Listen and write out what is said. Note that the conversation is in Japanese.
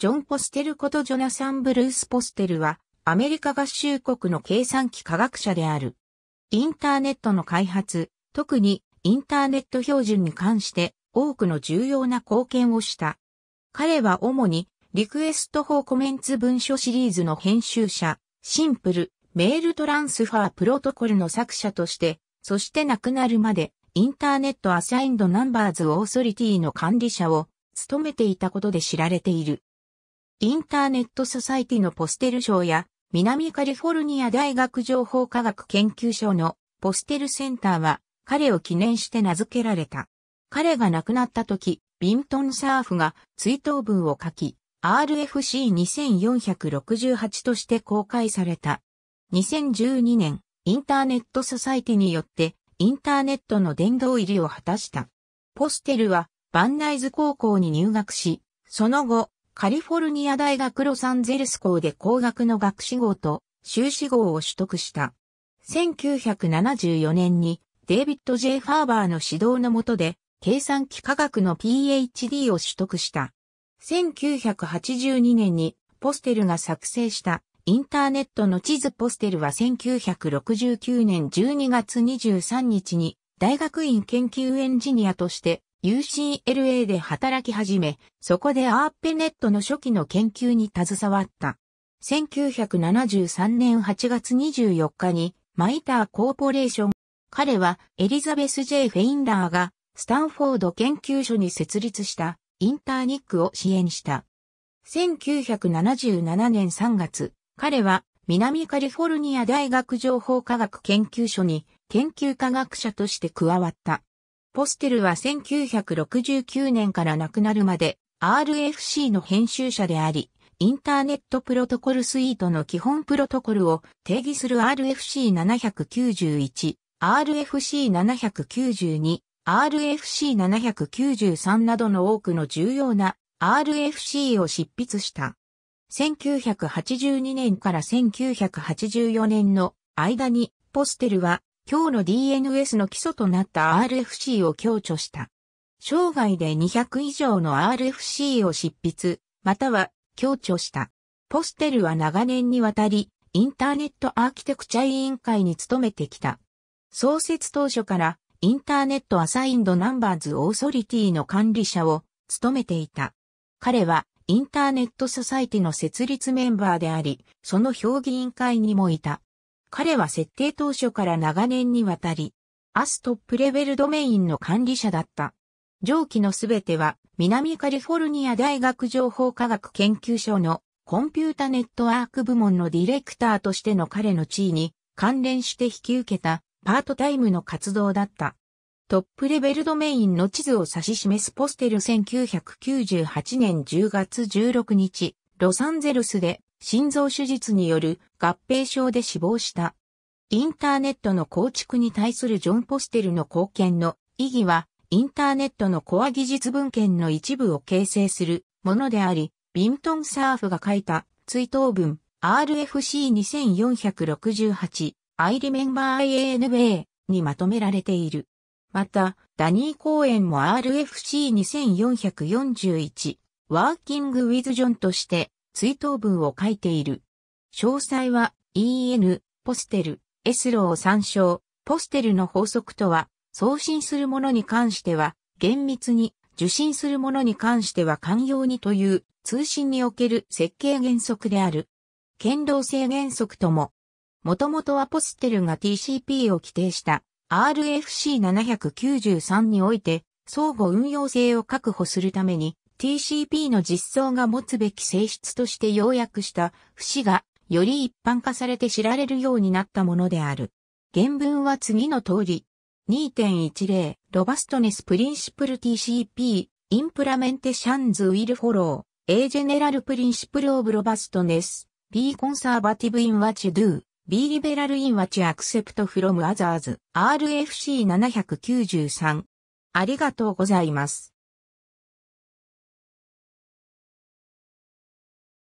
ジョン・ポステルことジョナサン・ブルース・ポステルは、アメリカ合衆国の計算機科学者である。インターネットの開発、特にインターネット標準に関して多くの重要な貢献をした。彼は主にリクエストー・コメンツ文書シリーズの編集者、シンプル、メールトランスファープロトコルの作者として、そして亡くなるまで、インターネットアサインドナンバーズオーソリティの管理者を務めていたことで知られている。インターネットソサイティのポステル賞や、南カリフォルニア大学情報科学研究所のポステルセンターは、彼を記念して名付けられた。彼が亡くなった時、ビントン・サーフが追悼文を書き、RFC2468 として公開された。2012年、インターネットソサイティによって、インターネットの殿堂入りを果たした。ポステルは、バンナイズ高校に入学し、その後、カリフォルニア大学ロサンゼルス校で工学の学士号と修士号を取得した。1974年にデイビッド・ジェイ・ファーバーの指導の下で計算機科学の PhD を取得した。1982年にポステルが作成したインターネットの地図ポステルは1969年12月23日に大学院研究エンジニアとして UCLA で働き始め、そこでアーペネットの初期の研究に携わった。1973年8月24日に、マイターコーポレーション、彼はエリザベス・ J・ フェインラーが、スタンフォード研究所に設立した、インターニックを支援した。1977年3月、彼は南カリフォルニア大学情報科学研究所に研究科学者として加わった。ポステルは1969年から亡くなるまで RFC の編集者であり、インターネットプロトコルスイートの基本プロトコルを定義する RFC791、RFC792、RFC793 などの多くの重要な RFC を執筆した。1982年から1984年の間にポステルは今日の DNS の基礎となった RFC を強調した。生涯で200以上の RFC を執筆、または強調した。ポステルは長年にわたり、インターネットアーキテクチャ委員会に勤めてきた。創設当初から、インターネットアサインドナンバーズオーソリティの管理者を務めていた。彼は、インターネットソサイティの設立メンバーであり、その評議委員会にもいた。彼は設定当初から長年にわたり、アストップレベルドメインの管理者だった。上記のすべては南カリフォルニア大学情報科学研究所のコンピュータネットワーク部門のディレクターとしての彼の地位に関連して引き受けたパートタイムの活動だった。トップレベルドメインの地図を指し示すポステル1998年10月16日、ロサンゼルスで心臓手術による合併症で死亡した。インターネットの構築に対するジョン・ポステルの貢献の意義は、インターネットのコア技術文献の一部を形成するものであり、ビントン・サーフが書いた追悼文 RFC2468 I remember IANBA にまとめられている。また、ダニー・公演も RFC2441 ワーキング・ウィズ・ジョンとして追悼文を書いている。詳細は EN、ポステル、エスロを参照、ポステルの法則とは、送信するものに関しては、厳密に、受信するものに関しては寛容にという通信における設計原則である。剣道性原則とも、もともとはポステルが TCP を規定した RFC793 において相互運用性を確保するために TCP の実装が持つべき性質として要約した節がより一般化されて知られるようになったものである。原文は次の通り。2.10ロバストネスプリンシプル TCP インプラメンテシャンズウィルフォロー A general principle of robustness B conservative in what you do B liberal in what you accept from others RFC793 ありがとうございます。